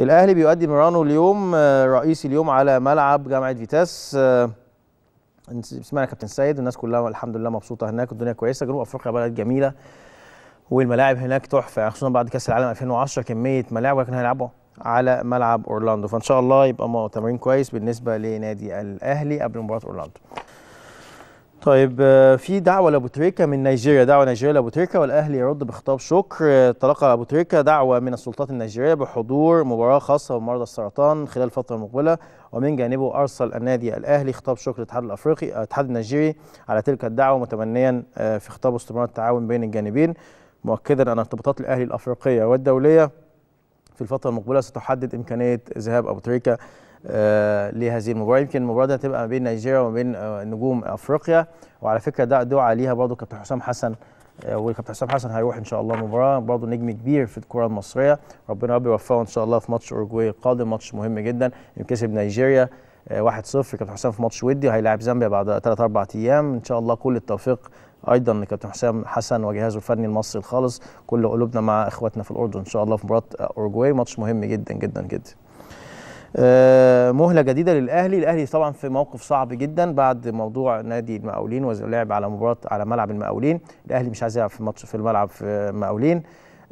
الاهلي بيؤدي ميرانو اليوم آه، رئيس اليوم على ملعب جامعه فيتاس آه، سمعنا كابتن سيد والناس كلها الحمد لله مبسوطه هناك الدنيا كويسه جنوب افريقيا بلد جميله والملاعب هناك تحفه خصوصا بعد كاس العالم 2010 كميه ملاعب ولكن هيلعبوا على ملعب اورلاندو فان شاء الله يبقى تمرين كويس بالنسبه لنادي الاهلي قبل مباراه اورلاندو طيب آه، في دعوه لابو تريكه من نيجيريا دعوه نيجيريا لابو تريكه والاهلي يرد بخطاب شكر آه، تلقى ابو تريكه دعوه من السلطات النيجيريه بحضور مباراه خاصه بمرضى السرطان خلال الفتره المقبله ومن جانبه ارسل النادي الاهلي خطاب شكر للاتحاد الافريقي آه، الاتحاد النيجيري على تلك الدعوه متمنيا في خطابه استمرار التعاون بين الجانبين مؤكدا ان ارتباطات الاهلي الافريقيه والدوليه في الفتره المقبله ستحدد امكانيه ذهاب ابو تريكه آه، لهذه المباراه يمكن المباراه دي هتبقى ما بين نيجيريا وما بين آه، نجوم افريقيا وعلى فكره ده دعاء ليها برضو كابتن حسام حسن آه، وكابتن حسام حسن هيروح ان شاء الله مباراه برضو نجم كبير في الكره المصريه ربنا رب يوفقه ان شاء الله في ماتش اورجواي القادم ماتش مهم جدا يكسب نيجيريا 1-0 كابتن حسام في ماتش ودي وهيلاعب زامبيا بعد 3 4 ايام ان شاء الله كل التوفيق ايضا لكابتن حسام حسن وجهازه الفني المصري الخالص كل قلوبنا مع اخواتنا في الاردن ان شاء الله في مباراه اورجواي ماتش مهم جدا جدا جدا آه، مهله جديده للاهلي الاهلي طبعا في موقف صعب جدا بعد موضوع نادي المقاولين ولعب على مباراه على ملعب المقاولين الاهلي مش عايز يلعب في ماتش في الملعب في المقاولين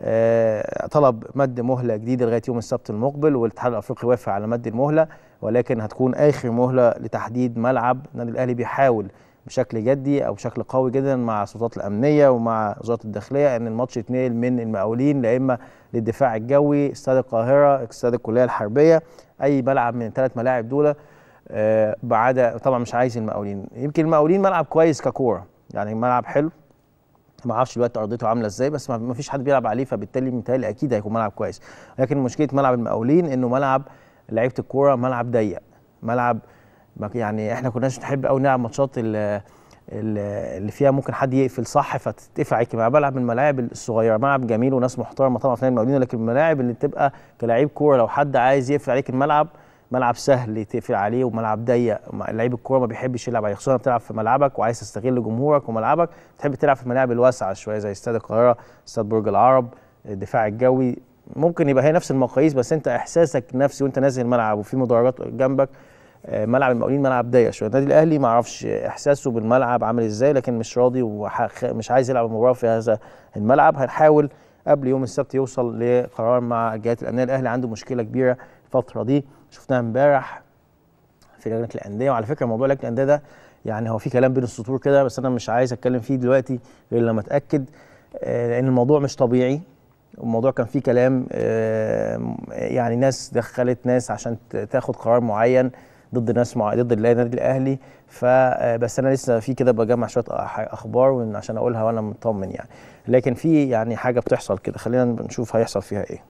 آه، طلب مد مهله جديده لغايه يوم السبت المقبل والاتحاد الافريقي وافق على مد المهله ولكن هتكون اخر مهله لتحديد ملعب النادي الاهلي بيحاول بشكل جدي او بشكل قوي جدا مع السلطات الامنيه ومع وزاره الداخليه ان الماتش يتنقل من المقاولين لا اما للدفاع الجوي استاد القاهره استاد الكليه الحربيه اي ملعب من الثلاث ملاعب دول آه، بعد طبعا مش عايز المقاولين يمكن المقاولين ملعب كويس ككوره يعني ملعب حلو ما اعرفش دلوقتي ارضيته عامله ازاي بس ما فيش حد بيلعب عليه فبالتالي متهيألي اكيد هيكون ملعب كويس لكن مشكله ملعب المقاولين انه ملعب لعيبه الكوره ملعب ضيق ملعب يعني احنا كناش نحب قوي نلعب ماتشات اللي فيها ممكن حد يقفل صح فتتقفل عليك انا بلعب من الملاعب الصغيره ملعب جميل وناس محترمه طبعا في المولدين لكن الملاعب اللي بتبقى كلاعب كوره لو حد عايز يقفل عليك الملعب ملعب سهل تقفل عليه وملعب ضيق لعيب الكوره ما بيحبش يلعب عليه خصوصا بتلعب في ملعبك وعايز تستغل جمهورك وملعبك تحب تلعب في الملاعب الواسعه شويه زي استاد القاهره استاد برج العرب الدفاع الجوي ممكن يبقى هي نفس المقاييس بس انت احساسك نفسي وانت نازل الملعب وفي مدرجات جنبك آه، ملعب المقاولين ملعب ضيق شويه النادي الاهلي ما اعرفش احساسه بالملعب عامل ازاي لكن مش راضي ومش عايز يلعب المباراه في هذا الملعب هنحاول قبل يوم السبت يوصل لقرار مع جهات الانديه الاهلي عنده مشكله كبيره الفتره دي شفناها امبارح في لجنه الانديه وعلى فكره موضوع لجنه الانديه ده يعني هو في كلام بين السطور كده بس انا مش عايز اتكلم فيه دلوقتي غير لما اتاكد آه، لان الموضوع مش طبيعي الموضوع كان فيه كلام آه، يعني ناس دخلت ناس عشان تاخد قرار معين ضد ناس مع ضد النادي الاهلي فبس آه، انا لسه في كده بجمع شويه اخبار عشان اقولها وانا مطمن يعني لكن في يعني حاجه بتحصل كده خلينا نشوف هيحصل فيها ايه